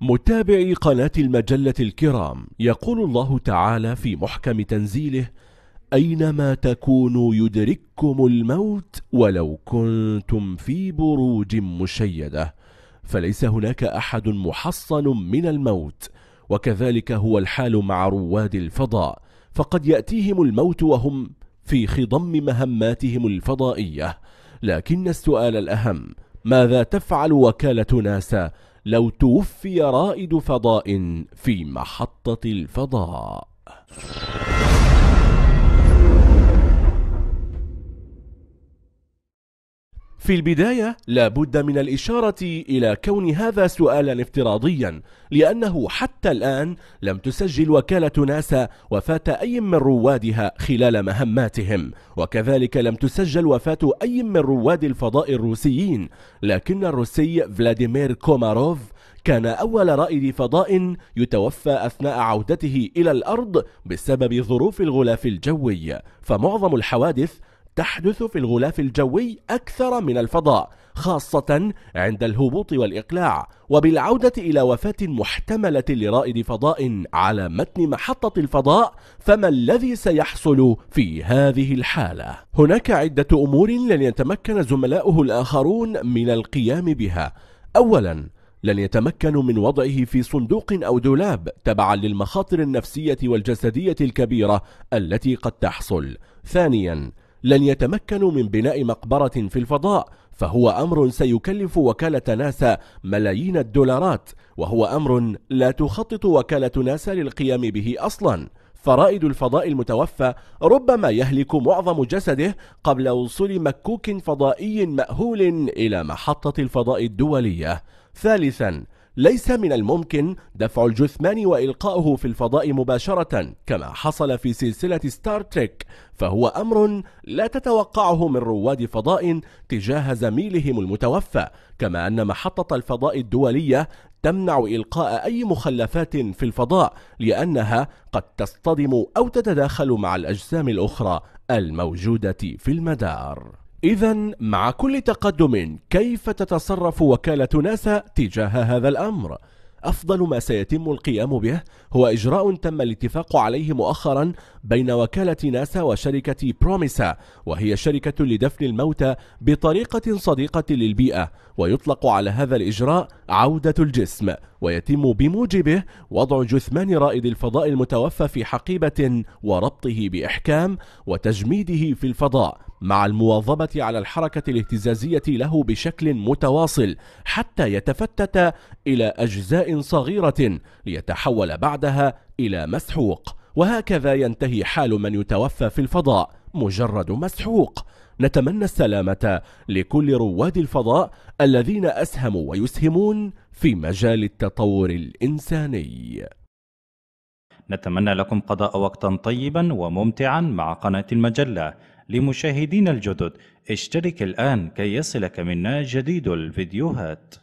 متابعي قناة المجلة الكرام يقول الله تعالى في محكم تنزيله أينما تكونوا يدرككم الموت ولو كنتم في بروج مشيدة فليس هناك أحد محصن من الموت وكذلك هو الحال مع رواد الفضاء فقد يأتيهم الموت وهم في خضم مهماتهم الفضائية لكن السؤال الأهم ماذا تفعل وكالة ناسا لو توفي رائد فضاء في محطة الفضاء في البداية لا بد من الإشارة إلى كون هذا سؤالا افتراضيا لأنه حتى الآن لم تسجل وكالة ناسا وفاة أي من روادها خلال مهماتهم وكذلك لم تسجل وفاة أي من رواد الفضاء الروسيين لكن الروسي فلاديمير كوماروف كان أول رائد فضاء يتوفى أثناء عودته إلى الأرض بسبب ظروف الغلاف الجوي فمعظم الحوادث تحدث في الغلاف الجوي أكثر من الفضاء خاصة عند الهبوط والإقلاع وبالعودة إلى وفاة محتملة لرائد فضاء على متن محطة الفضاء فما الذي سيحصل في هذه الحالة؟ هناك عدة أمور لن يتمكن زملاؤه الآخرون من القيام بها أولاً لن يتمكنوا من وضعه في صندوق أو دولاب تبعا للمخاطر النفسية والجسدية الكبيرة التي قد تحصل ثانياً لن يتمكنوا من بناء مقبرة في الفضاء فهو أمر سيكلف وكالة ناسا ملايين الدولارات وهو أمر لا تخطط وكالة ناسا للقيام به أصلا فرائد الفضاء المتوفى ربما يهلك معظم جسده قبل وصول مكوك فضائي مأهول إلى محطة الفضاء الدولية ثالثا ليس من الممكن دفع الجثمان وإلقاؤه في الفضاء مباشرة كما حصل في سلسلة ستار تريك فهو أمر لا تتوقعه من رواد فضاء تجاه زميلهم المتوفى كما أن محطة الفضاء الدولية تمنع إلقاء أي مخلفات في الفضاء لأنها قد تصطدم أو تتداخل مع الأجسام الأخرى الموجودة في المدار إذا مع كل تقدم كيف تتصرف وكالة ناسا تجاه هذا الأمر؟ أفضل ما سيتم القيام به هو إجراء تم الاتفاق عليه مؤخرا بين وكالة ناسا وشركة بروميسا وهي شركة لدفن الموتى بطريقة صديقة للبيئة ويطلق على هذا الإجراء عودة الجسم ويتم بموجبه وضع جثمان رائد الفضاء المتوفى في حقيبة وربطه بإحكام وتجميده في الفضاء مع المواظبة على الحركة الاهتزازية له بشكل متواصل حتى يتفتت إلى أجزاء صغيرة ليتحول بعدها إلى مسحوق وهكذا ينتهي حال من يتوفى في الفضاء مجرد مسحوق نتمنى السلامة لكل رواد الفضاء الذين أسهموا ويسهمون في مجال التطور الإنساني نتمنى لكم قضاء وقتا طيبا وممتعا مع قناة المجلة لمشاهدينا الجدد اشترك الآن كي يصلك منا جديد الفيديوهات